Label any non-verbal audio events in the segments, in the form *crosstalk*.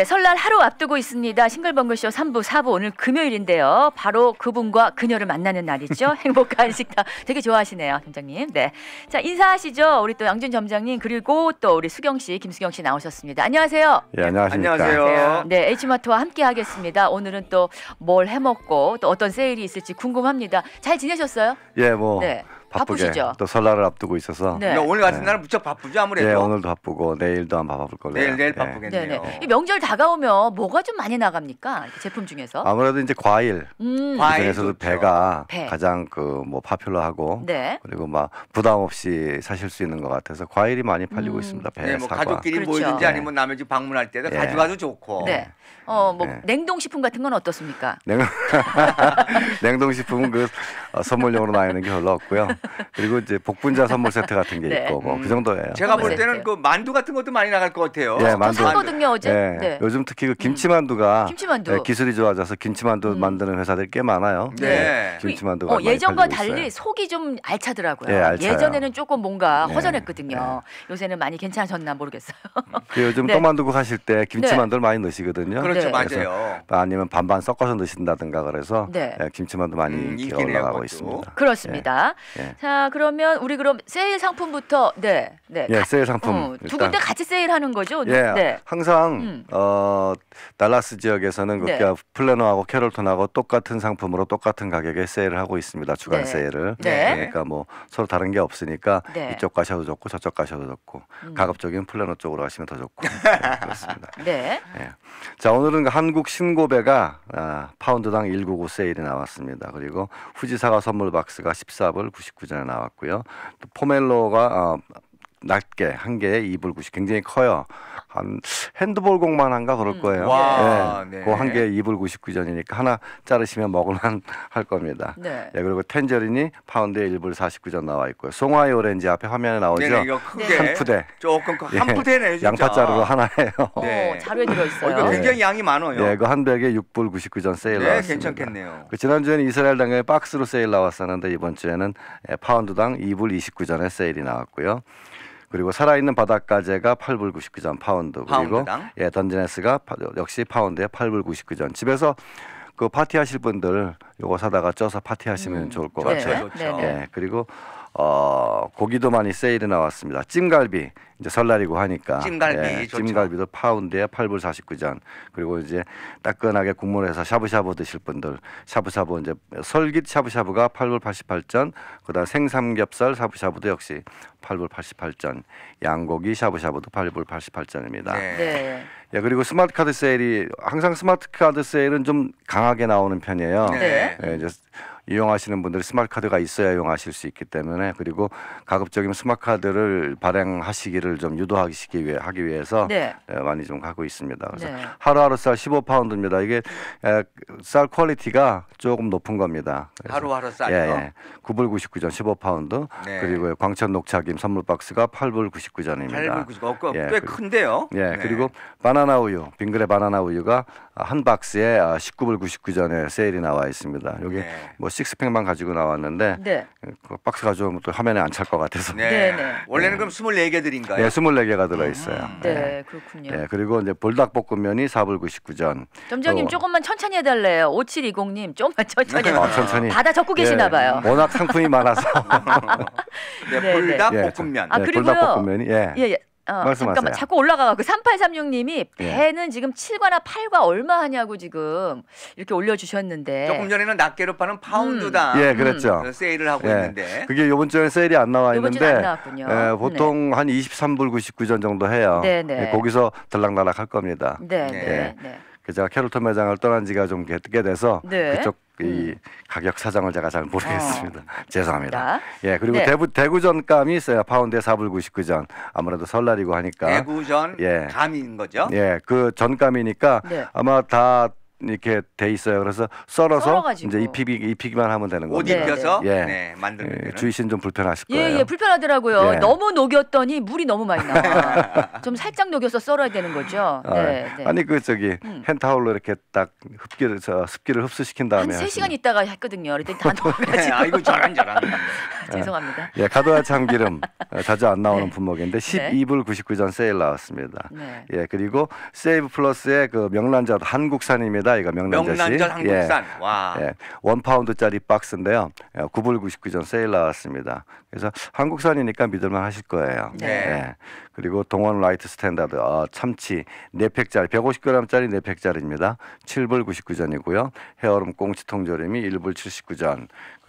네, 설날 하루 앞두고 있습니다. 싱글벙글쇼 3부, 4부 오늘 금요일인데요. 바로 그분과 그녀를 만나는 날이죠. *laughs* 행복한 식당 되게 좋아하시네요, 점장님. 네, 자 인사하시죠. 우리 또 양준 점장님 그리고 또 우리 수경 씨, 김수경 씨 나오셨습니다. 안녕하세요. 예, 안녕하십니까. 안녕하세요. 네, H마트와 함께 하겠습니다. 오늘은 또 뭘 해먹고 또 어떤 세일이 있을지 궁금합니다. 잘 지내셨어요? 예, 뭐 네. 바쁘게 바쁘시죠? 또 설날을 앞두고 있어서 네. 그러니까 오늘 같은 네. 날은 무척 바쁘죠 아무래도. 네 오늘도 바쁘고 내일도 안 바쁠 걸로. 내일 내일 예. 바쁘겠네요. 네네. 네. 이 명절 다가오면 뭐가 좀 많이 나갑니까 제품 중에서? 아무래도 이제 과일. 음. 그중에서도 배가 배. 가장 그 뭐 파퓰러하고 네. 그리고 막 부담 없이 사실 수 있는 것 같아서 과일이 많이 팔리고 음. 있습니다. 배, 네, 뭐 사과. 가족끼리 그렇죠. 모이든지 예. 아니면 남의 집 방문할 때도 예. 가져가도 좋고. 네. 어, 뭐 네. 냉동식품 같은 건 어떻습니까? 냉... *laughs* 동식품은그 어, 선물용으로 나뉘는 게 별로 없고요. *laughs* 그리고 이제 복분자 선물 세트 같은 게 네. 있고 뭐그 음. 정도예요. 제가 볼 네. 때는 그 만두 같은 것도 많이 나갈 것 같아요. 예, 만두. 사거든요 어제. 예, 네. 요즘 특히 그 음. 김치만두가 김치만두. 예, 기술이 좋아져서 김치만두 음. 만드는 회사들꽤 많아요. 네. 예, 그 김치만두가 어, 예전과 달리 있어요. 속이 좀 알차더라고요. 예, 예전에는 조금 뭔가 예. 허전했거든요. 예. 요새는 많이 괜찮아졌나 모르겠어요. 음. 그 요즘 *laughs* 네. 떡만두국 하실 때 김치만두를 네. 많이 넣으시거든요. 그렇죠, 맞아요. 아니면 반반 섞어서 넣으신다든가 그래서 네. 김치만두 많이 음, 올라가고 것도. 있습니다. 그렇습니다. 예. 자 그러면 우리 그럼 세일 상품부터 네, 네. 예, 가, 세일 상품 어, 두 군데 같이 세일하는 거죠? 예, 네. 항상 음. 어, 달라스 지역에서는 네. 그 플래너하고 캐롤톤하고 똑같은 상품으로 똑같은 가격에 세일을 하고 있습니다. 주간 네. 세일을. 네. 예, 그러니까 뭐 서로 다른 게 없으니까 네. 이쪽 가셔도 좋고 저쪽 가셔도 좋고 음. 가급적이면 플래너 쪽으로 가시면 더 좋고 *laughs* 그렇습니다. 네. 예. 자 오늘은 그 한국 신고배가 아, 파운드당 199 세일이 나왔습니다. 그리고 후지사과 선물 박스가 14불 99. 구전에 그 나왔고요. 또 포멜로가 어, 낮게 한 개에 이불구0 굉장히 커요. 한 핸드볼 공만 한가 그럴 음. 거예요. 와, 예. 네. 그한 개에 이불 99전이니까 하나 자르시면 먹을만 할 겁니다. 네. 예, 그리고 텐저린이 파운드에 이불 49전 나와 있고요. 송화이 오렌지 앞에 화면에 나오죠. 네 이거 크게. 한 푸대. 조금 그 한 예. 푸대네 진짜. 양파 자르로 하나예요. 어, 네. 자루에 들어 있어요. 어, 이거 굉장히 예. 양이 많아요. 예, 그한 백에 6불 99전 세일 네, 나왔습니다. 괜찮겠네요. 그 지난주에는 이스라엘 당에 박스로 세일 나왔었는데 이번 주에는 예, 파운드당 2불 29전에 세일이 나왔고요. 그리고 살아있는 바닷가재가 8불 99전 파운드 그리고 파운드당? 예 던지네스가 역시 파운드에 8불 99전 집에서 그 파티 하실 분들 요거 사다가 쪄서 파티 하시면 음, 좋을 것 좋아요. 같아요. 네. 예 그리고 어, 고기도 많이 세일이 나왔습니다. 찜갈비 이제 설날이고 하니까 찜갈비 예, 찜갈비도 파운드에 8불 49전 그리고 이제 따끈하게 국물에서 샤브샤브 드실 분들 샤브샤브 이제 설깃 샤브샤브가 8불 88전 그다음 생삼겹살 샤브샤브도 역시 8불 88전 양고기 샤브샤브도 8불 88전입니다. 네. 네. 예, 그리고 스마트 카드 세일이 항상 스마트 카드 세일은 좀 강하게 나오는 편이에요. 네. 예, 이제 이용하시는 분들이 스마트카드가 있어야 이용하실 수 있기 때문에 그리고 가급적이면 스마트카드를 발행하시기를 좀 유도하시기 위해 하기 위해서 네. 예, 많이 좀 하고 있습니다. 그래서 네. 하루하루 쌀 15파운드입니다. 이게 쌀 예, 퀄리티가 조금 높은 겁니다. 하루하루 쌀 예, 예. 9불 99전 15파운드 네. 그리고 광천 녹차김 선물 박스가 8불 99전입니다. 8불 99. 꽤 예, 큰데요. 예, 네. 그리고 바나나 우유, 빙그레 바나나 우유가 한 박스에 19불 아, 99전에 세일이 나와 있습니다. 여기 네. 뭐 식스팩만 가지고 나왔는데 네. 그 박스 가져오또 화면에 안 찰 것 같아서. 네. 네. 네. 원래는 네. 그럼 24개들인가요? 네, 24개가 들어 음. 있어요. 음. 네. 그렇군요. 네, 그리고 이제 볼닭볶음면이 4불 99전. 점장님 조금만 천천히 해 달래요. 5720님 조금만 천천히. 아, 천천히. 받아 적고 계시나 봐요. 워낙 상품이 많아서. *laughs* 네, 볼닭볶음면. 예. 아, 그리고볶음면이 예. 예, 예. 어, 말씀하세요. 잠깐만 자꾸 올라가가고 3836님이 그 예. 배는 예. 지금 7과나 8과 얼마 하냐고 지금 이렇게 올려주셨는데 조금 전에는 낱개로 파는 파운드당 음. 예 그랬죠 음, 세일을 하고 예. 있는데 그게 이번 주에 세일이 안 나와 있는데 예, 보통 네. 한 23불 99전 정도 해요 네, 네. 예, 거기서 들락날락 할 겁니다 네, 예. 네. 네. 네. 제가 캐롤터 매장을 떠난 지가 좀 꽤 돼서 네. 그쪽 그 이 음. 가격 사정을 제가 잘 모르겠습니다. 어. *laughs* 죄송합니다. 야. 예, 그리고 네. 대구 대구전감이 있어요. 파운드 4불 99전. 아무래도 설날이고 하니까. 대구전 예. 감인 거죠? 예, 그 전감이니까 네. 아마 다 이렇게 돼 있어요. 그래서 썰어서 썰어가지고. 이제 입히기 입히기만 하면 되는 거예요. 입혀서 예. 네, 만드는 예, 데 주이신 좀 불편하실 예, 거예요. 예, 예, 불편하더라고요. 예. 너무 녹였더니 물이 너무 많이 나와. *laughs* 좀 살짝 녹여서 썰어야 되는 거죠. 아, 네, 네. 아니 그 저기 음. 핸타올로 이렇게 딱 흡기를 저 습기를 흡수시킨 다음에 한3 시간 있다가 했거든요. 그랬다 *laughs* 녹아가지고. 네, 아이고 저런 저런. *laughs* 네, 죄송합니다. 예, 예, 가도와 참기름 어, 자주 안 나오는 네. 품목인데 12불 99전 세일 나왔습니다. 예, 그리고 세이브 플러스의 그 명란젓 한국산입니다. 명란자다 이거 명란자시. 명란젓 예. 한국산. 예. 와. 예. 원 파운드짜리 박스인데요. 9불 예, 99전 세일 나왔습니다. 그래서 한국산이니까 믿을만 하실 거예요. 네. 예. 그리고 동원 라이트 스탠다드 어, 참치 4팩짜리 150g짜리 4팩짜리입니다. 7불 99전이고요. 헤어룸 꽁치 통조림이 1불 79전.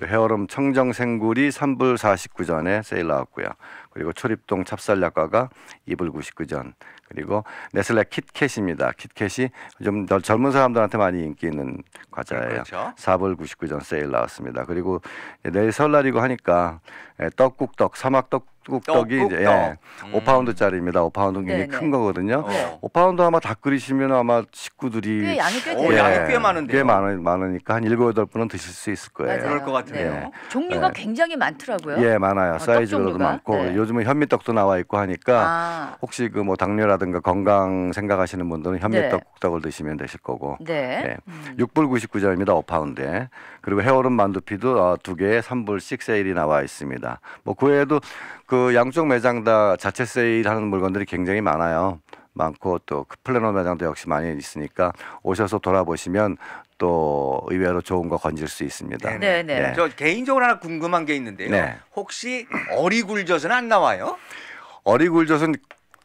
해얼름 청정 생굴이 3불 49전에 세일 나왔고요. 그리고 초립동 찹쌀약과가 2불 99전. 그리고 네슬레 킷캣입니다. 킷캣이 좀 젊은 사람들한테 많이 인기 있는 과자예요. 네, 그렇죠. 4불 99전 세일 나왔습니다. 그리고 네, 내일 설날이고 하니까 예, 떡국떡 사막 떡 꾹떡이 어, 떡 이제 예. 음. 5파운드짜리입니다. 5파운드 굉장히 네네. 네. 큰 거거든요. 네. 어. 5파운드 아마 다 끓이시면 아마 식구들이 꽤 양이 꽤, 예. 꽤많은데꽤 많으, 많으니까 한 7, 8분은 드실 수 있을 거예요. 맞아요. 그럴 것 같은데요. 네. 네. 종류가 네. 굉장히 많더라고요. 예, 많아요. 아, 사이즈로도 많고 네. 요즘은 현미떡도 나와 있고 하니까 아. 혹시 그 뭐 당뇨라든가 건강 생각하시는 분들은 현미떡 국떡을 네. 드시면 되실 거고. 네. 예. 음. 6불 99점입니다. 5파운드 그리고 해오름 만두피도 두 개에 3불씩 세일이 나와 있습니다. 뭐 그 외에도 그 양쪽 매장 다 자체 세일하는 물건들이 굉장히 많아요. 많고 또 그 플래너 매장도 역시 많이 있으니까 오셔서 돌아보시면 또 의외로 좋은 거 건질 수 있습니다. 네네. 네. 네. 저 개인적으로 하나 궁금한 게 있는데요. 네. 혹시 어리굴젓은 안 나와요? 어리굴젓은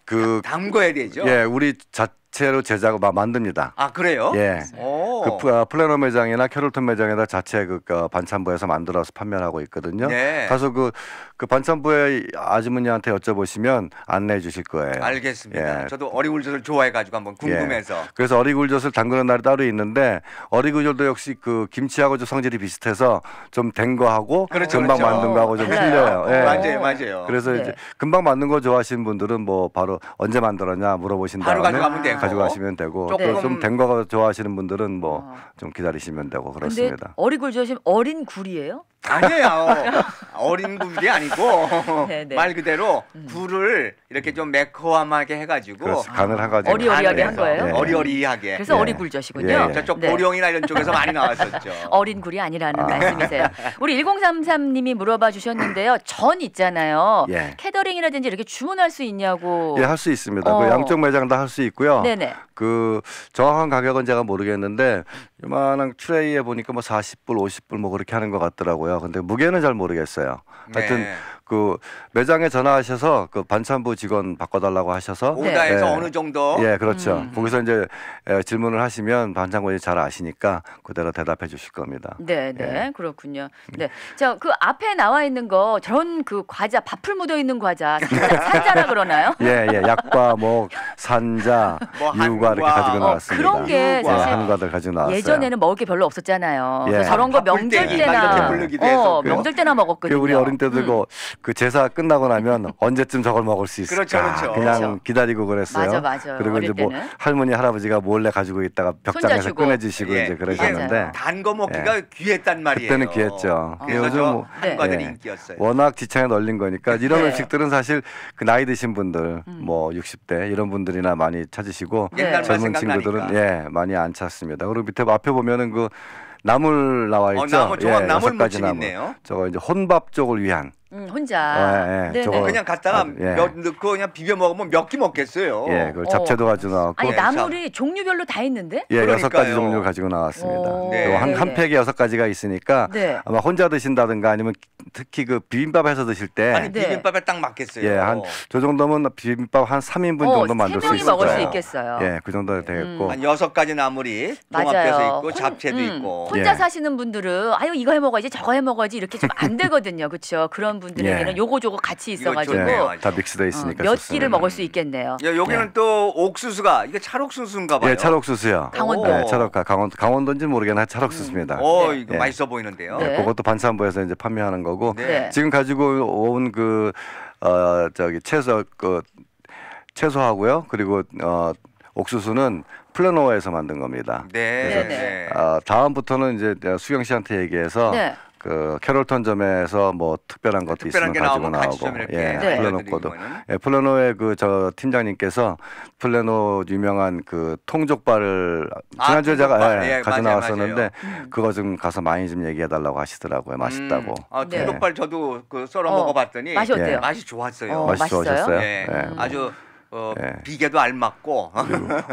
그 담궈야 되죠. 예, 우리 자 자체로 제작을 만듭니다. 아 그래요? 예. 오. 그 아, 플래너 매장이나 캐롤턴 매장에다 자체 그, 그 반찬부에서 만들어서 판매하고 있거든요. 네. 가서 그, 그 반찬부에 아주머니한테 여쭤보시면 안내해 주실 거예요. 알겠습니다. 예. 저도 어리굴젓을 좋아해가지고 한번 궁금해서. 예. 그래서 어리굴젓을 담그는 날이 따로 있는데 어리굴젓도 역시 그 김치하고 좀 성질이 비슷해서 좀 된 거하고 그렇죠, 금방 그렇죠. 만든 거하고 좀 네. 틀려요. 예. 맞아요, 맞아요. 그래서 네. 이제 금방 만든 거 좋아하시는 분들은 뭐 바로 언제 만들었냐 물어보신 다음에 바로 가져가면 돼요. 가져가시면 되고 조금... 네. 좀된 거 좋아하시는 분들은 뭐좀 어. 기다리시면 되고 그렇습니다. 어린 굴좋아 어린 굴이에요? 아니에요. 어린 굴이 아니고 *laughs* 네, 네. 말 그대로 음. 굴을 이렇게 좀 매콤하게 해가지고 그렇습을한 가지 고 어리어리하게 한 거예요? 네. 어리어리하게. 그래서 예. 어리굴젓이군요. 예, 예. 저쪽 보령이나 네. 이런 쪽에서 많이 나왔었죠. *laughs* 어린 굴이 아니라는 아. 말씀이세요. 우리 1033님이 물어봐 주셨는데요. 전 있잖아요. 예. 캐더링이라든지 이렇게 주문할 수 있냐고. 예, 할 수 있습니다. 그 어. 그 양쪽 매장 다 할 수 있고요. 네네. 그 정확한 가격은 제가 모르겠는데 요만한 트레이에 보니까 뭐 40불, 50불 뭐 그렇게 하는 것 같더라고요. 근데 무게는 잘 모르겠어요. 하여튼 네. 그 매장에 전화하셔서 그 반찬부 직원 바꿔달라고 하셔서 오다에서 예, 어느 정도 예 그렇죠. 음. 거기서 이제 예, 질문을 하시면 반찬부이 잘 아시니까 그대로 대답해 주실 겁니다. 네, 네 예. 그렇군요. 네, 자그 앞에 나와 있는 거 저런 그 과자 밥풀 묻어 있는 과자 산자, *laughs* 라 그러나요? 예, 예, 약과 뭐 산자, 뭐 유과 이렇게 가지고 나왔습니다. 어, 그런 게유 예, 사실 예, 과들 가지고 나왔어요. 예전에는 먹을 게 별로 없었잖아요. 예. 저런 거 명절 때나 어, 명절 때나 먹었거든요. 우리 어린 때도 음. 그 제사 끝나고 나면 *laughs* 언제쯤 저걸 먹을 수 있을까 그렇죠, 그렇죠. 그냥 그렇죠. 기다리고 그랬어요. 맞아, 맞아. 그리고 이제 뭐 할머니 할아버지가 몰래 가지고 있다가 벽장에서 꺼내주시고 예. 이제 그러셨는데 단거 먹기가 예. 귀했단 말이에요. 그때는 귀했죠. 어. 요즘 뭐 한과들이 네. 예. 인기였어요. 워낙 지창에 널린 거니까 네. 이런 네. 음식들은 사실 그 나이 드신 분들 음. 뭐 60대 이런 분들이나 많이 찾으시고 네. 젊은 친구들은 예 많이 안 찾습니다. 그리고 밑에 앞에 보면은 그 나물 나와 어, 있죠. 어, 나물, 예, 나물 가지 나물. 있네요. 저거 이제 혼밥 쪽을 위한 음, 혼자. 예, 예. 저거 그냥 갔다가 아, 예. 몇 넣고 그냥 비벼 먹으면 몇 끼 먹겠어요. 예, 그 잡채도 어. 가지고 나왔고. 아니 그렇죠. 나물이 종류별로 다 있는데? 예, 여섯 가지 종류 가지고 나왔습니다. 네. 한, 한 팩에 여섯 가지가 있으니까 네. 아마 혼자 드신다든가 아니면 특히 그 비빔밥 해서 드실 때 아니 네. 비빔밥에 딱 맞겠어요. 예, 한 저 정도면 비빔밥 한 3인분 어, 정도 만들 수 있어요. 먹을 수 있겠어요. 예, 그 정도 음. 되겠고. 음. 한 여섯 가지 나물이 종합돼서 있고 잡채도 음, 있고. 혼자 예. 사시는 분들은 아유 이거 해 먹어야지 저거 해 먹어야지 이렇게 좀 안 *laughs* 되거든요. 그렇죠? 그런 분 분들에게는 예. 요거 저거 같이 있어가지고 예, 다 믹스돼 어, 있으니까 몇 좋습니다. 끼를 먹을 수 있겠네요. 예, 여기는 예. 또 옥수수가 이게 찰옥수수인가봐요. 예, 찰옥수수요. 강원도. 예, 찰옥 아, 강원 강원도인지 모르겠나 찰옥수수입니다. 음. 오, 어, 네. 이거 예. 맛있어 보이는데요. 네. 예, 그것도 반산부에서 이제 판매하는 거고 네. 네. 지금 가지고 온그 어, 저기 채소 그 채소하고요. 그리고 어 옥수수는 플레노에서 만든 겁니다. 네. 그래서 네. 어, 다음부터는 이제 수경 씨한테 얘기해서 네. 그 캐롤턴 점에서 뭐 특별한 것도 특별한 있으면 가지고 나오고 예 네. 플레노코도 예플래노의그 저 팀장님께서 플래노 유명한 그 통족발을 아, 지난주에 통 제가 예, 예, 가져 나왔었는데 맞 음. 그거 좀 가서 많이 좀 얘기해 달라고 하시더라고요 맛있다고 음, 아, 네. 통족발 네. 저도 그 썰어 어, 먹어봤더니 맛이 어때요? 예, 맛이 좋았어요 어, 맛이 맛있어요? 좋으셨어요 예. 음. 아주 어, 예. 비계도 알맞고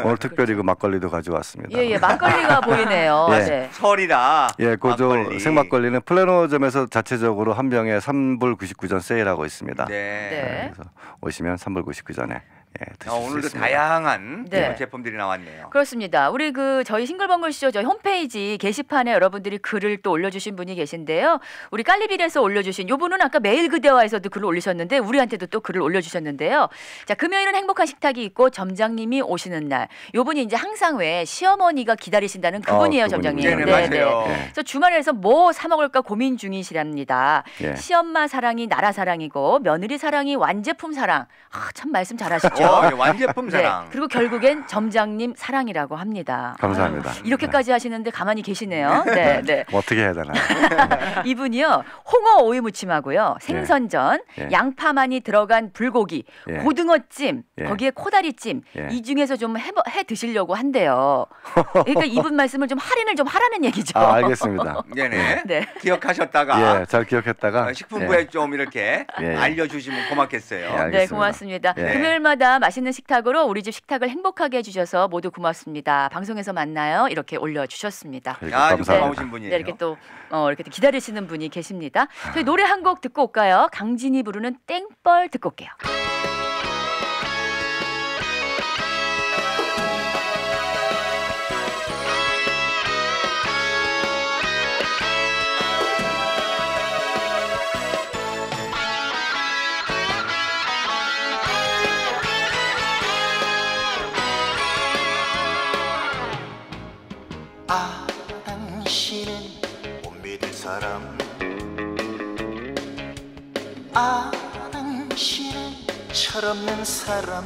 오늘 특별히 그 막걸리도 가져왔습니다. 예예 예, 막걸리가 *laughs* 보이네요. 예. 네. 설이라. 예, 고저 막걸리. 생막걸리는 플래너점에서 자체적으로 한 병에 3불 99전 세일하고 있습니다. 네. 네. 예, 그래서 오시면 3불 99전에 예, 어, 오늘도 다양한 네. 제품들이 나왔네요. 그렇습니다. 우리 그 저희 싱글벙글 쇼저 홈페이지 게시판에 여러분들이 글을 또 올려주신 분이 계신데요. 우리 깔리빌에서 올려주신 요 분은 아까 매일 그대와에서도 글을 올리셨는데 우리한테도 또 글을 올려주셨는데요. 자 금요일은 행복한 식탁이 있고 점장님이 오시는 날. 요 분이 이제 항상 왜 시어머니가 기다리신다는 아, 그분이에요, 어, 점장님. 네네, 네, 네. 예. 그래서 주말에서 뭐 사 먹을까 고민 중이시랍니다. 예. 시엄마 사랑이 나라 사랑이고 며느리 사랑이 완제품 사랑. 아, 참 말씀 잘하시죠. 어, 어? 완제품 사랑. 네. 그리고 결국엔 점장님 사랑이라고 합니다. 감사합니다. 아유, 이렇게까지 네. 하시는데 가만히 계시네요. 네, 네. 네. 네. 뭐 어떻게 해야 되나요? *laughs* 이분이요. 홍어 오이 무침하고요. 예. 생선전, 예. 양파 많이 들어간 불고기, 예. 고등어찜, 거기에 코다리찜 이 중에서 좀 해, 해 드시려고 한대요. 그러니까 이분 말씀을 좀 할인을 좀 하라는 얘기죠. 아, 알겠습니다. *laughs* 네네. 네. 기억하셨다가 예, 잘 기억했다가 식품부에 예. 좀 이렇게 예, 알려주시면 고맙겠어요. 네, 고맙습니다. 금요일마다 맛있는 식탁으로 우리 집 식탁을 행복하게 해주셔서 모두 고맙습니다. 방송에서 만나요. 이렇게 올려주셨습니다. 아, 감사합신 분이에요. 네, 이렇게 또 어, 이렇게 기다리시는 분이 계십니다. 저희 노래 한 곡 듣고 올까요? 강진이 부르는 땡벌 듣고 올게요. 사람 아는 시은 철없는 사람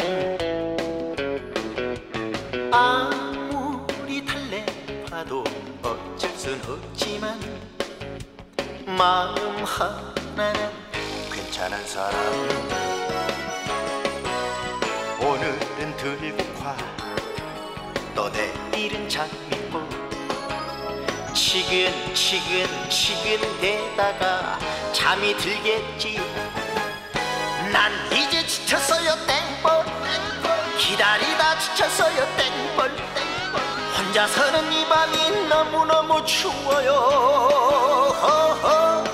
아무리 달래봐도 어쩔 순 없지만 마음 하나는 괜찮은 사람 오늘은 들과화또 내일은 장미 시근 시근 시근 대다가 잠이 들겠지 난 이제 지쳤어요 땡벌 기다리다 지쳤어요 땡벌 혼자서는 이 밤이 너무너무 추워요 허허.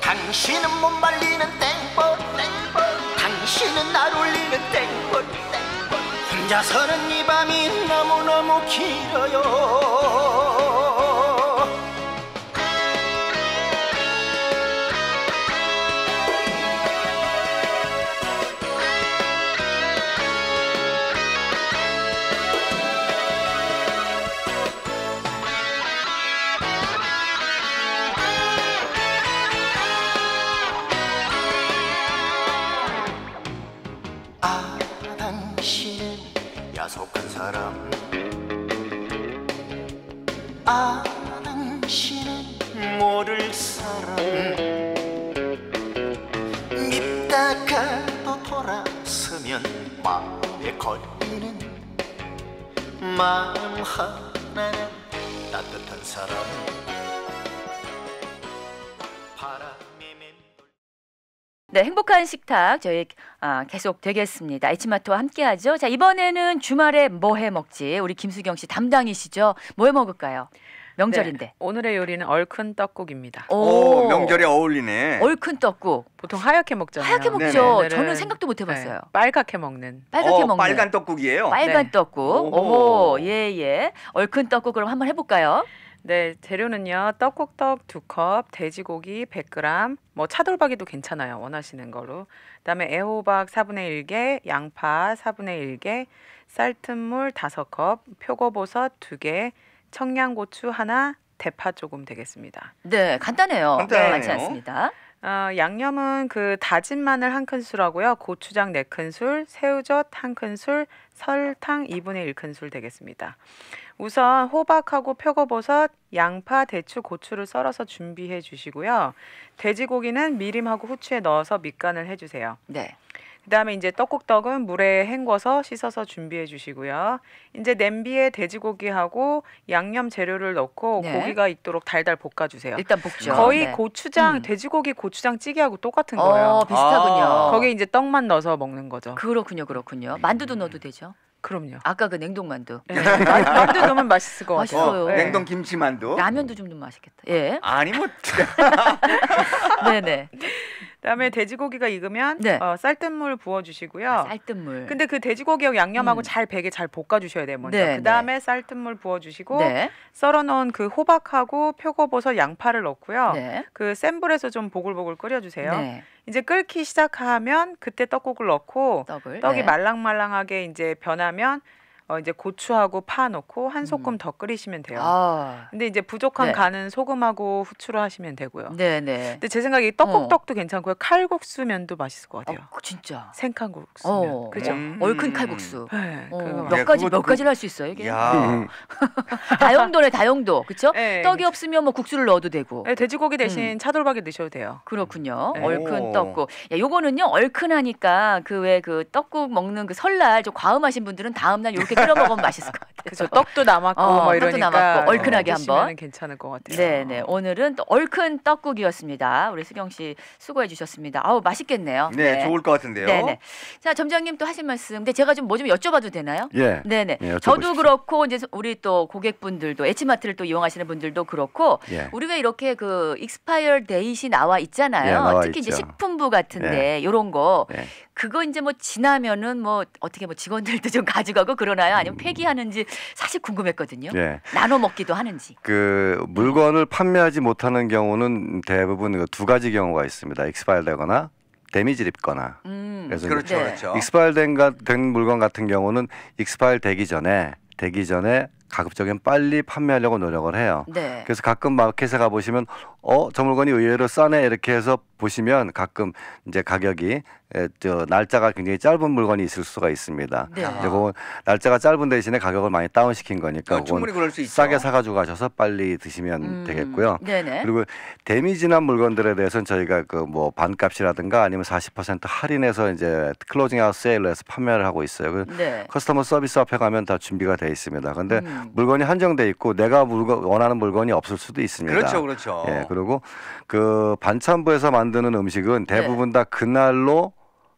당신은 못 말리는 땡벌 당신은 날 울리는 땡벌 혼자서는 이 밤이 너무너무 길어요 행복 식탁 저희 아, 계속 되겠습니다. 이치마토와 함께하죠. 자 이번에는 주말에 뭐 해 먹지? 우리 김수경 씨 담당이시죠. 뭐 해 먹을까요? 명절인데 네, 오늘의 요리는 얼큰 떡국입니다. 오, 오, 명절에 어울리네. 얼큰 떡국. 보통 하얗게 먹잖아요. 하얗게 먹죠. 저는 생각도 못 해봤어요. 네, 빨갛게 먹는. 빨갛게 어, 먹는. 빨간 떡국이에요. 빨간 네. 떡국. 오, 예예. 예. 얼큰 떡국 그럼 한번 해볼까요? 네, 재료는요. 떡국떡 두컵 돼지고기 100g, 뭐 차돌박이도 괜찮아요. 원하시는 걸로 그다음에 애호박 4분의 1개, 양파 4분의 1개, 쌀뜨물 5컵, 표고버섯 2개, 청양고추 하나, 대파 조금 되겠습니다. 네, 간단해요. 간단하지 않습니다. 어, 양념은 그 다진 마늘 한 큰술하고요. 고추장 네큰술 새우젓 한 큰술, 설탕 2분의 1큰술 되겠습니다. 우선 호박하고 표고버섯, 양파, 대추, 고추를 썰어서 준비해 주시고요. 돼지고기는 미림하고 후추에 넣어서 밑간을 해주세요. 네. 그다음에 이제 떡국떡은 물에 헹궈서 씻어서 준비해 주시고요. 이제 냄비에 돼지고기하고 양념 재료를 넣고 네. 고기가 익도록 달달 볶아 주세요. 일단 볶죠. 거의 네. 고추장 음. 돼지고기 고추장 찌개하고 똑같은 어, 거예요. 비슷하군요. 아. 거기 이제 떡만 넣어서 먹는 거죠. 그렇군요. 그렇군요. 만두도 음. 넣어도 되죠? 그럼요. 아까 그 냉동 만두. 네. 만두 넣으면 맛있을 것 같아요. 맛있어요. 네. 냉동 김치 만두. 라면도 좀넣 맛있겠다. 예. 아니 뭐. *laughs* 네네. 그다음에 돼지고기가 익으면 네. 어, 쌀뜨물 부어주시고요. 아, 쌀뜨물. 근데 그 돼지고기하고 양념하고 음. 잘 배게 잘 볶아주셔야 돼요. 먼저. 네, 네. 그다음에 네. 쌀뜨물 부어주시고 네. 썰어놓은 그 호박하고 표고버섯, 양파를 넣고요. 네. 그센 불에서 좀 보글보글 끓여주세요. 이제 끓기 시작하면 그때 떡국을 넣고 떡을, 떡이 말랑말랑하게 이제 변하면 어 이제 고추하고 파 넣고 한 소금 음. 더 끓이시면 돼요. 아. 근데 이제 부족한 네. 간은 소금하고 후추로 하시면 되고요. 네, 네. 근데 제 생각에 떡국떡도 어. 괜찮고요. 칼국수면도 맛있을 것 같아요. 아, 진짜. 생칼국수. 어. 그죠? 음. 얼큰 칼국수. 네, 어. 몇 네, 가지 몇 가지를 할 수 있어요, 이게. 야. 어. *laughs* 다용도네, 다용도. 그렇죠? 네. 떡이 없으면 뭐 국수를 넣어도 되고. 네, 돼지고기 음. 대신 음. 차돌박이 넣으셔도 돼요. 그렇군요. 네. 얼큰 떡국. 야, 요거는요. 얼큰하니까 그왜그 그 떡국 먹는 그 설날 좀 과음하신 분들은 다음 날 요렇게 끓여 먹으면 맛있을 것 같아요. 그래서 떡도 남았고 어, 뭐 이러니까 떡도 남았고 어, 얼큰하게 어, 한번 괜찮을 것 같아요. 네, 네. 오늘은 또 얼큰 떡국이었습니다. 우리 수경 씨 수고해 주셨습니다. 아우 맛있겠네요. 네, 네. 좋을 것 같은데요. 네, 네. 자, 점장님 또 하실 말씀. 근데 제가 좀 뭐좀 뭐 여쭤봐도 되나요? 예. 네, 네. 예, 저도 그렇고 이제 우리 또 고객분들도 에치마트를 또 이용하시는 분들도 그렇고 예. 우리가 이렇게 그 익스파이어 데이시 나와 있잖아요. 예, 나와 특히 있죠. 이제 식품부 같은데 예. 이런 거 예. 그거 이제 뭐 지나면은 뭐 어떻게 뭐 직원들도 좀 가져가고 그러나요? 아니면 폐기하는지 사실 궁금했거든요. 예. 나눠 먹기도 하는지. 그 물건을 판매하지 못하는 경우는 대부분 그 두 가지 경우가 있습니다. 익스파일되거나 데미지를 입거나. 음. 그래서 그렇죠, 네. 그렇죠. 익스파일된 된 물건 같은 경우는 익스파일 되기 전에 되기 전에 가급적이면 빨리 판매하려고 노력을 해요. 네. 그래서 가끔 마켓에 가 보시면 어 저 물건이 의외로 싸네 이렇게 해서 보시면 가끔 이제 가격이 저 날짜가 굉장히 짧은 물건이 있을 수가 있습니다. 네. 그리고 날짜가 짧은 대신에 가격을 많이 다운시킨 거니까 어, 충분히 그럴 수 있죠. 싸게 사가지고 가셔서 빨리 드시면 음, 되겠고요. 네네. 그리고 데미지 난 물건들에 대해서는 저희가 그 뭐 반값이라든가 아니면 40% 할인해서 이제 클로징아웃 세일로 해서 판매를 하고 있어요. 그 네. 커스터머 서비스 앞에 가면 다 준비가 돼 있습니다. 근데 음. 물건이 한정돼 있고 내가 물건 원하는 물건이 없을 수도 있습니다. 그렇죠, 그렇죠. 예, 그리고 그 반찬부에서 만든 만드는 음식은 네. 대부분 다 그날로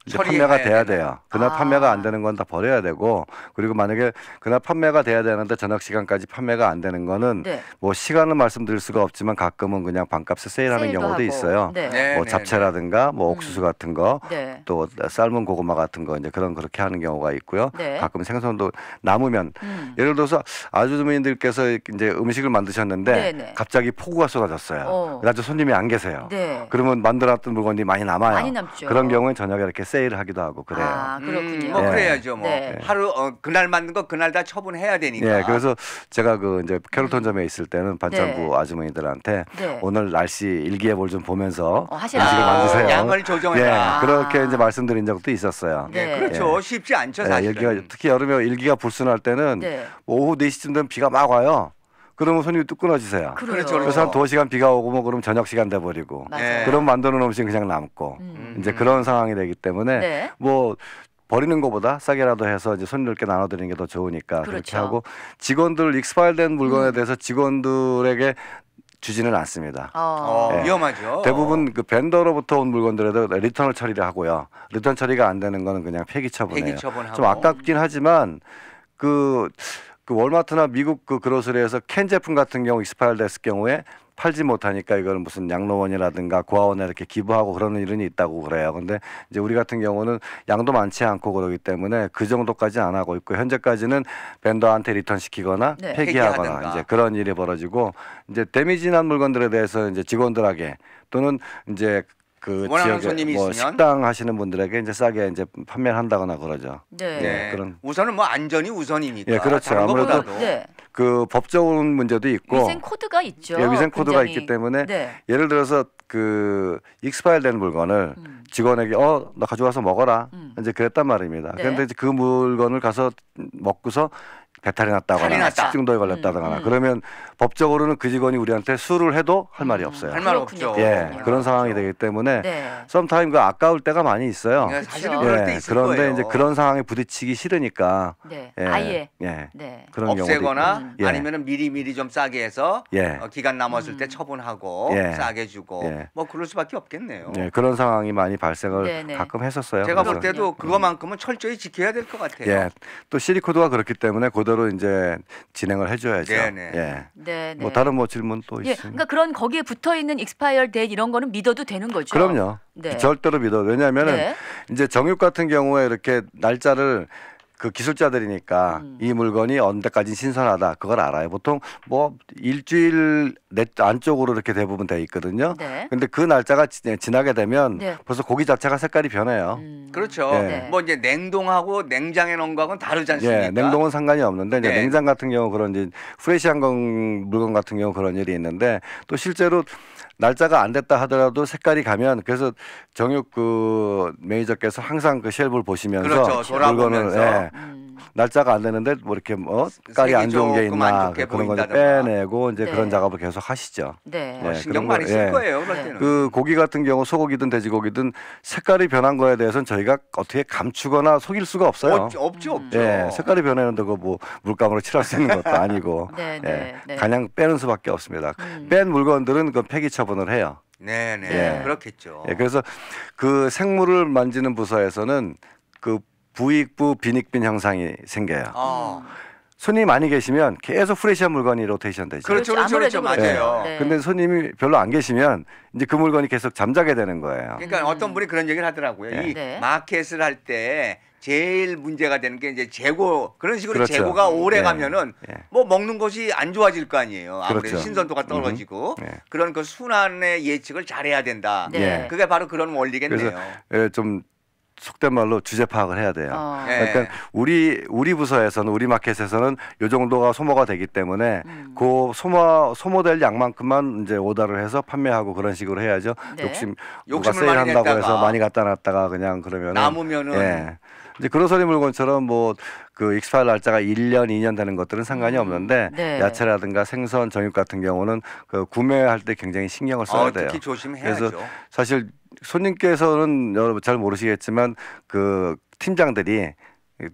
이제 판매가 돼야 돼요. 그날 아. 판매가 안 되는 건 다 버려야 되고 그리고 만약에 그날 판매가 돼야 되는데 저녁 시간까지 판매가 안 되는 거는 네. 뭐 시간은 말씀드릴 수가 없지만 가끔은 그냥 반값에 세일하는 경우도 하고. 있어요. 네. 뭐 네, 네, 네. 잡채라든가 뭐 음. 옥수수 같은 거 또 삶은 고구마 같은 거 이제 그런 그렇게 하는 경우가 있고요. 가끔 생선도 남으면 음. 예를 들어서 아주주민들께서 이제 음식을 만드셨는데 갑자기 폭우가 쏟아졌어요. 어. 그래서 손님이 안 계세요. 그러면 만들어놨던 물건이 많이 남아요. 많이 그런 경우에 저녁에 이렇게 세일을 하기도 하고 그래요. 아, 그렇군요. 음, 뭐 네. 그래야죠. 뭐 네. 하루 어, 그날 만든 거 그날 다 처분해야 되니까. 네, 그래서 제가 그 이제 캐롤톤점에 음. 있을 때는 반찬부 네. 아주머니들한테 네. 오늘 날씨 일기예보를 좀 보면서 어, 음식을 아, 만드세요. 양을 조정해라. 네, 그렇게 이제 말씀드린 적도 있었어요. 네, 네 그렇죠. 쉽지 않죠 사실. 네, 여기가 특히 여름에 일기가 불순할 때는 네. 오후 4시쯤 되면 비가 막 와요. 그러면 손님이 또 끊어지세요. 그래요. 그렇죠. 그래서 한 두시간 비가 오고 뭐그러면 저녁 시간 돼 버리고 네. 그럼 만드는 음식 그냥 남고 음. 이제 그런 상황이 되기 때문에 네. 뭐 버리는 것보다 싸게라도 해서 이제 손님들께 나눠드리는 게 더 좋으니까 그렇죠. 그렇게 하고 직원들 익스파일된 물건에 음. 대해서 직원들에게 주지는 않습니다. 어. 어. 네. 위험하죠. 대부분 그 벤더로부터 온 물건들에도 리턴을 처리를 하고요. 리턴 처리가 안 되는 거는 그냥 폐기 처분해요. 폐기 좀 아깝긴 하지만 그그 월마트나 미국 그 그로스리에서 캔 제품 같은 경우 익스파일 됐을 경우에 팔지 못하니까 이거는 무슨 양로원이라든가 고아원에 이렇게 기부하고 그러는 일은 있다고 그래요. 근데 이제 우리 같은 경우는 양도 많지 않고 그러기 때문에 그 정도까지 안 하고 있고 현재까지는 벤더한테 리턴 시키거나 네, 폐기하거나 폐기하든가. 이제 그런 일이 벌어지고 이제 데미지 난 물건들에 대해서 이제 직원들에게 또는 이제 그 지역에 뭐 있으면? 식당 하시는 분들에게 이제 싸게 이제 판매를 한다거나 그러죠. 네. 네. 네. 그런 우선은 뭐 안전이 우선이니까. 예, 그렇죠. 아무래도 네. 그 법적인 문제도 있고 위생 코드가 있죠. 예, 위생 코드가 있기 때문에 네. 예를 들어서 그 익스파일 된 물건을 음. 직원에게 어 나 가져와서 먹어라 음. 이제 그랬단 말입니다. 네. 그런데 이제 그 물건을 가서 먹고서 배탈이 났다거나 식중독에 걸렸다거나 음, 음. 그러면 법적으로는 그 직원이 우리한테 수를 해도 할 말이 음, 없어요. 할 말 없죠. 예, 그 그런 상황이 그렇죠. 되기 때문에 네. 썸타임 그 아까울 때가 많이 있어요. 그 사실은 그럴 때 예, 있을 그런데 거예요. 이제 그런 상황에 부딪히기 싫으니까 네. 예, 아예 예, 네. 그런 없애거나 예. 아니면 미리 미리 좀 싸게 해서 예. 어, 기간 남았을 음. 때 처분하고 예. 싸게 주고 뭐 그럴 수밖에 없겠네요. 예, 그런 상황이 많이 발생을 네네. 네. 가끔 했었어요. 제가 볼 때도 그거만큼은 철저히 지켜야 될 것 같아요. 예, 또 시리코드가 그렇기 때문에 고등 순대로 이제 진행을 해줘야죠. 네네. 네. 예. 네네. 네. 뭐 다른 뭐 질문 또 예, 있어요. 그러니까 그런 거기에 붙어 있는 익스파이어 된 이런 거는 믿어도 되는 거죠. 그럼요. 네. 절대로 믿어. 왜냐하면은 네. 이제 정육 같은 경우에 이렇게 날짜를 그 기술자들이니까 음. 이 물건이 언제까지 신선하다 그걸 알아요. 보통 뭐 일주일 내 안쪽으로 이렇게 대부분 돼 있거든요. 네. 근데 그 날짜가 지, 네, 나게 되면 네. 벌써 고기 자체가 색깔이 변해요. 음. 그렇죠. 네. 네. 뭐 이제 냉동하고 냉장에 넣은 거하고는 다르지 예, 않습니까? 예, 냉동은 상관이 없는데 이제 네. 냉장 같은 경우 그런 이제 프레시한 건 물건 같은 경우 그런 일이 있는데 또 실제로 날짜가 안 됐다 하더라도 색깔이 가면 그래서 정육 그 매니저께서 항상 그쉘를 보시면서 그렇죠. 물건을 예, 음. 날짜가 안 되는데 뭐 이렇게 뭐 깔이 안 좋은 게 있나 그런 거 빼내고 이제 네. 그런 작업을 계속 하시죠. 네. 네. 어, 신경 많이 쓸 예. 거예요. 네. 그 고기 같은 경우 소고기든 돼지고기든 색깔이 변한 거에 대해서는 저희가 어떻게 감추거나 속일 수가 없어요. 없, 없죠, 음. 없죠. 예, 색깔이 변하는데 그 뭐 물감으로 칠할 수 있는 것도 *laughs* 아니고 네, 예, 네, 예, 그냥 빼는 수밖에 없습니다. 음. 뺀 물건들은 그 폐기 처분을 해요. 네네 네. 예. 그렇겠죠. 예, 그래서 그 생물을 만지는 부서에서는 그 부익부 빈익빈 현상이 생겨요. 어. 손님이 많이 계시면 계속 프레시한 물건이 로테이션 되죠. 그렇죠, 그렇죠, 그렇죠. 그렇죠, 맞아요. 네. 네. 근데 손님이 별로 안 계시면 이제 그 물건이 계속 잠자게 되는 거예요. 그러니까 음. 어떤 분이 그런 얘기를 하더라고요. 네. 이 네. 마켓을 할 때 제일 문제가 되는 게 이제 재고 그런 식으로 그렇죠. 재고가 오래 네. 가면은 네. 뭐 먹는 것이 안 좋아질 거 아니에요. 아무래도 그렇죠. 신선도가 음. 떨어지고 그런 그 순환의 예측을 잘해야 된다. 예. 그게 바로 그런 원리겠네요. 그좀 속된 말로 주제 파악을 해야 돼요. 어. 그러니까 네. 우리 우리 부서에서는 우리 마켓에서는 요 정도가 소모가 되기 때문에 음. 그 소모 소모될 양만큼만 이제 오다를 해서 판매하고 그런 식으로 해야죠. 네. 욕심 누가 세일한다고 해서 많이 갖다 놨다가 그냥 그러면 남으면은 예. 이제 그로서리 물건처럼 뭐 그 익스파일 날짜가 1년, 2년 되는 것들은 상관이 음. 없는데 네. 야채라든가 생선, 정육 같은 경우는 그 구매할 때 굉장히 신경을 써야 어, 돼요. 그래서 사실 손님께서는 여러분 잘 모르시겠지만 그 팀장들이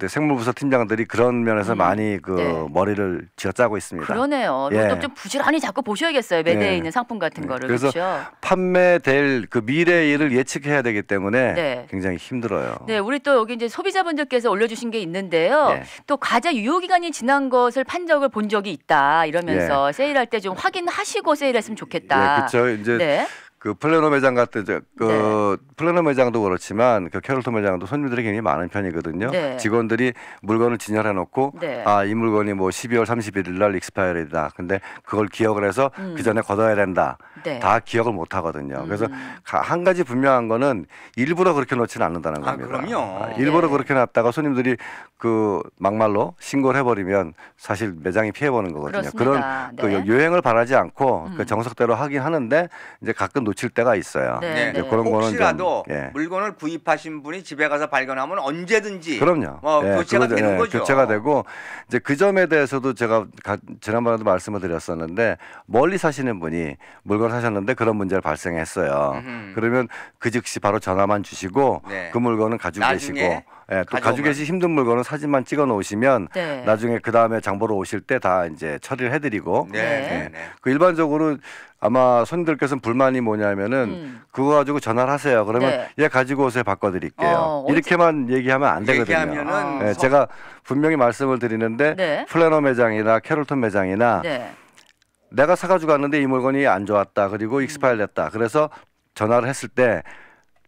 생물부서 팀장들이 그런 면에서 음. 많이 그 네. 머리를 쥐어짜고 있습니다. 그러네요. 예. 좀 부지런히 자꾸 보셔야겠어요. 매대에 예. 있는 상품 같은 네. 거를. 그래서 그렇죠? 판매될 그미래 일을 예측해야 되기 때문에 네. 굉장히 힘들어요. 네, 우리 또 여기 이제 소비자분들께서 올려주신 게 있는데요. 예. 또 과자 유효기간이 지난 것을 판적을 본 적이 있다 이러면서 예. 세일할 때 좀 확인하시고 세일했으면 좋겠다. 그렇죠. 이제 네. 그 플래너 매장 같은 그 네. 플래너 매장도 그렇지만 그 캐롤토 매장도 손님들이 굉장히 많은 편이거든요. 네. 직원들이 물건을 진열해 놓고 네. 아이 물건이 뭐 12월 31일 날 익스파이어리다. 근데 그걸 기억을 해서 음. 그 전에 걷어야 된다. 네. 다 기억을 못 하거든요. 음. 그래서 음. 한 가지 분명한 거는 일부러 그렇게 놓지는 않는다는 아, 겁니다. 아, 그럼요. 일부러 네. 그렇게 놨다가 손님들이 그 막말로 신고를 해버리면 사실 매장이 피해보는 거거든요. 그렇습니다. 그런 그여행을 네. 바라지 않고 그 음. 그 정석대로 하긴 하는데 이제 가끔 놓칠 때가 있어요. 네. 네. 그런 혹시라도 좀, 예. 물건을 구입하신 분이 집에 가서 발견하면 언제든지 그럼요. 뭐 예, 교체가 그거, 되는 예, 거죠. 교체가 되고 이제 그 점에 대해서도 제가 가, 지난번에도 말씀을 드렸었는데 멀리 사시는 분이 물건 사셨는데 그런 문제를 발생했어요. 음흠. 그러면 그 즉시 바로 전화만 주시고 네. 그 물건은 가지고 계시고 예, 또가지 그 계시 힘든 물건은 사진만 찍어 놓으시면 네. 나중에 그 다음에 장보러 오실 때 다 이제 처리를 해드리고 네. 예. 네, 네. 그 일반적으로 아마 손님들께서는 불만이 뭐냐면은 음. 그거 가지고 전화를 하세요. 그러면 네. 얘 가지고 오세요. 바꿔드릴게요. 어, 이렇게만 얘기하면 안 되거든요. 얘기하면은 아, 네, 서... 제가 분명히 말씀을 드리는데 네. 플래너 매장이나 캐롤톤 매장이나 네. 내가 사가지고 갔는데 이 물건이 안 좋았다. 그리고 음. 익스파일 됐다. 그래서 전화를 했을 때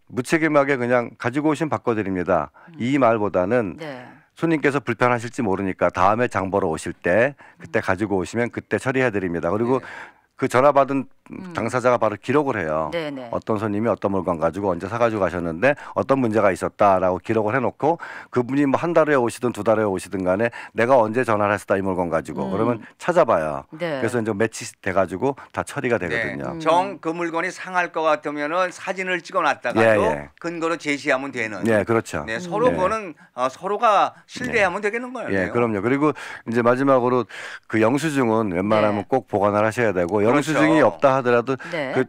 무책임하게 그냥 가지고 오신 바꿔드립니다. 음. 이 말보다는 네. 손님께서 불편하실지 모르니까 다음에 장 보러 오실 때 그때 음. 가지고 오시면 그때 처리해드립니다. 그리고 네. 그 전화 받은 음. 당사자가 바로 기록을 해요. 네네. 네. 어떤 손님이 어떤 물건 가지고 언제 사가지고 가셨는데 어떤 문제가 있었다라고 기록을 해놓고 그분이 뭐 한 달에 오시든 두 달에 오시든 간에 내가 언제 전화를 했다 이 물건 가지고 음. 그러면 찾아봐요. 네. 그래서 이제 매치 돼가지고 다 처리가 네. 되거든요. 네. 음. 정그 물건이 상할 것같으면 사진을 찍어놨다가도 예, 예. 근거로 제시하면 되는. 네, 그렇죠. 네, 서로 네. 예. 거는 어, 서로가 신뢰하면 네. 되겠는 거예요. 예, 그럼요. 그리고 이제 마지막으로 그 영수증은 웬만하면 꼭 보관을 하셔야 되고 영수증이 그렇죠. 없다 하더라도 네. 그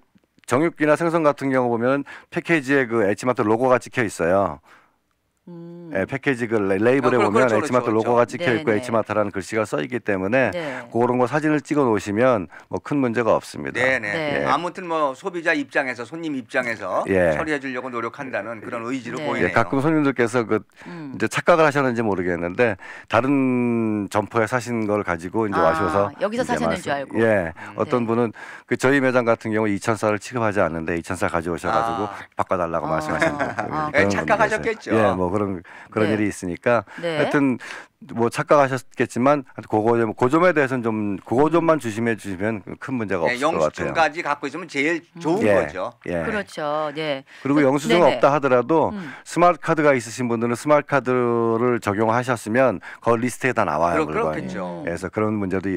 정육기나 생선 같은 경우 보면 패키지에 그에 H마트 로고가 찍혀 있어요. 음. 예, 패키지 그 레이블에 아, 보면 그렇죠, 그렇죠 H마트 그렇죠. 로고가 찍혀 있고 에 네, 네. H마트라는 글씨가 써 있기 때문에 네. 그런 거 사진을 찍어 놓으시면 뭐 큰 문제가 없습니다. 네네. 네. 네. 예. 아무튼 뭐 소비자 입장에서 손님 입장에서 예. 처리해 주려고 노력한다는 그런 의지로 보이네요. 예, 가끔 손님들께서 그 음. 이제 착각을 하셨는지 모르겠는데 다른 점포에 사신 걸 가지고 이제 아, 와셔서 여기서 사셨는 줄 알고. 예. 음, 어떤 분은 그 저희 매장 같은 경우 2 0 0사를 취급하지 않는데 2천0 0사 가져오셔 가지고 아. 바꿔 달라고 아. 말씀하시는 분. 아. 예, 착각하셨겠죠. 예, 뭐 그런 그런 네. 일이 있으니까 네. 하여튼 뭐 착각하셨겠지만 그거 그 점에 대해서는 좀 그거 좀만 주심해 주시면 큰 문제가 네, 없을 것 같아요. 영수증까지 갖고 있으면 제일 좋은 음. 예, 거죠. 예. 그렇죠. 네. 그리고 그 영수증 없다 하더라도 음. 스마트 카드가 있으신 분들은 스마트 카드를 적용하셨으면 그 리스트에 다 나와요. 그러, 그렇겠죠. 그래서 그런 문제도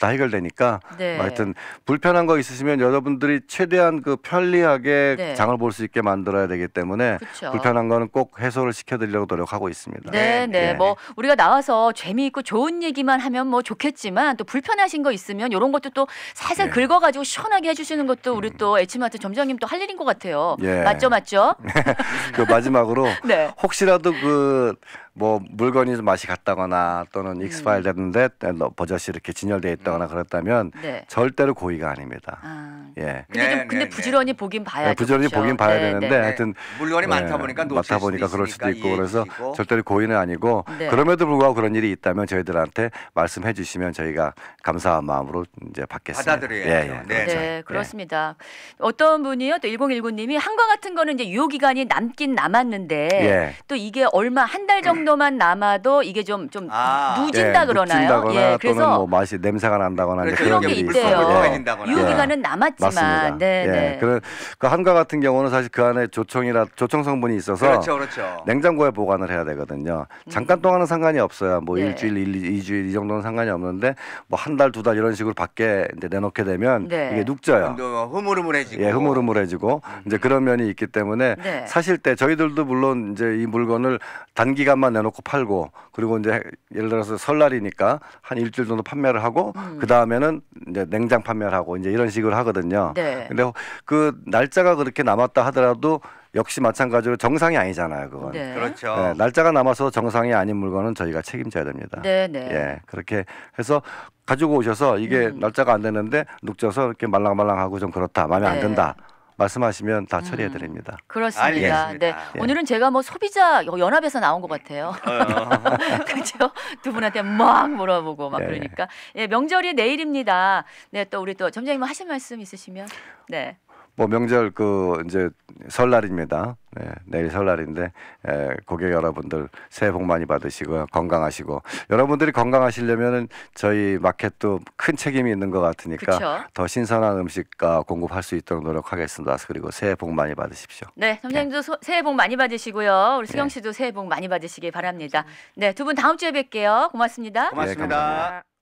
다 해결되니까 네. 하여튼 불편한 거 있으시면 여러분들이 최대한 그 편리하게 네. 장을 볼 수 있게 만들어야 되기 때문에 그쵸. 불편한 거는 꼭 해소를 시켜드리려고 노력하고 있습니다. 네, 네. 네. 뭐 우리가 나와서 모여서 재미있고 좋은 얘기만 하면 뭐 좋겠지만 또 불편하신 거 있으면 이런 것도 또 살살 예. 긁어가지고 시원하게 해주시는 것도 우리 음. 또 H마트 점장님 또 할 일인 것 같아요. 예. 맞죠, 맞죠? *laughs* 그 마지막으로 *laughs* 네. 혹시라도 그뭐 물건이 좀 맛이 같다거나 또는 익스파일됐는데 음. 네, 버젓이 이렇게 진열돼 있다거나 음. 그랬다면 네. 절대로 고의가 아닙니다. 아. 예. 근데, 좀, 네, 근데 네, 부지런히 보긴 봐야 네, 부지런히 그렇죠? 보긴 봐야 되는데 하여튼 물건이 많다 보니까 많다 보니까 그럴 수도 있고 그래서 주시고. 절대로 고의는 아니고 그럼에도 불구하고 그런 일이 있다면 저희들한테 말씀해 주시면 저희가 감사한 마음으로 이제 받겠습니다. 받아들여야 예, 예, 그렇 네, 그렇죠. 예. 그렇습니다 어떤 분이요 또 1019님이 한과 같은 거는 이제 유효 기간이 남긴 남았는데 예. 또 이게 얼마 한 달 *clears throat* 정도 정도만 남아도 이게 좀좀 아. 누진다 예, 그러나요? 묻힌다거나 예, 또는 그래서 뭐 맛이 냄새가 난다거나 그렇죠. 그런 게 있어요. 있대요. 다거나 예. 유 예. 맞습니다. 남 네, 예, 네. 그, 그 한과 같은 경우는 사실 그 안에 조청이나 조청 성분이 있어서 그렇죠, 그렇죠. 냉장고에 보관을 해야 되거든요. 음. 잠깐 동안은 상관이 없어요. 뭐 네. 일주일, 일, 이주일 이 정도는 상관이 없는데 뭐 한 달, 두 달 이런 식으로 밖에 이제 내놓게 되면 네. 이게 눅져요. 흐물흐물해지고. 예, 흐물흐물해지고 이제 음. 그런 면이 있기 때문에 네. 사실 때 저희들도 물론 이제 이 물건을 단기간만 내놓고 팔고 그리고 이제 예를 들어서 설날이니까 한 일주일 정도 판매를 하고 음. 그 다음에는 이제 냉장 판매를 하고 이제 이런 식으로 하거든요. 네. 근데 그 날짜가 그렇게 남았다 하더라도 역시 마찬가지로 정상이 아니잖아요, 그건. 네. 그렇죠. 네, 날짜가 남아서 정상이 아닌 물건은 저희가 책임져야 됩니다. 네, 네. 예, 그렇게 해서 가지고 오셔서 이게 음. 날짜가 안 되는데 눅져서 이렇게 말랑말랑하고 좀 그렇다, 마음에 네. 안 든다. 말씀하시면 다 처리해 드립니다. 음, 그렇습니다. 알겠습니다. 네. 예. 오늘은 제가 뭐 소비자 연합에서 나온 것 같아요. *laughs* 그렇죠? 두 분한테 막 물어보고 막 예, 예. 그러니까. 예, 명절이 내일입니다. 네, 또 우리 또 점장님 뭐 하실 말씀 있으시면. 네. 뭐 명절 그 이제 설날입니다. 네, 내일 설날인데 에, 고객 여러분들 새해 복 많이 받으시고 건강하시고 여러분들이 건강하시려면은 저희 마켓도 큰 책임이 있는 것 같으니까 그쵸? 더 신선한 음식과 공급할 수 있도록 노력하겠습니다. 그리고 새해 복 많이 받으십시오. 네, 선생님도 네. 소, 새해 복 많이 받으시고요. 우리 수경 네. 씨도 네. 새해 복 많이 받으시길 바랍니다. 네, 두 분 다음 주에 뵐게요. 고맙습니다. 고맙습니다. 네,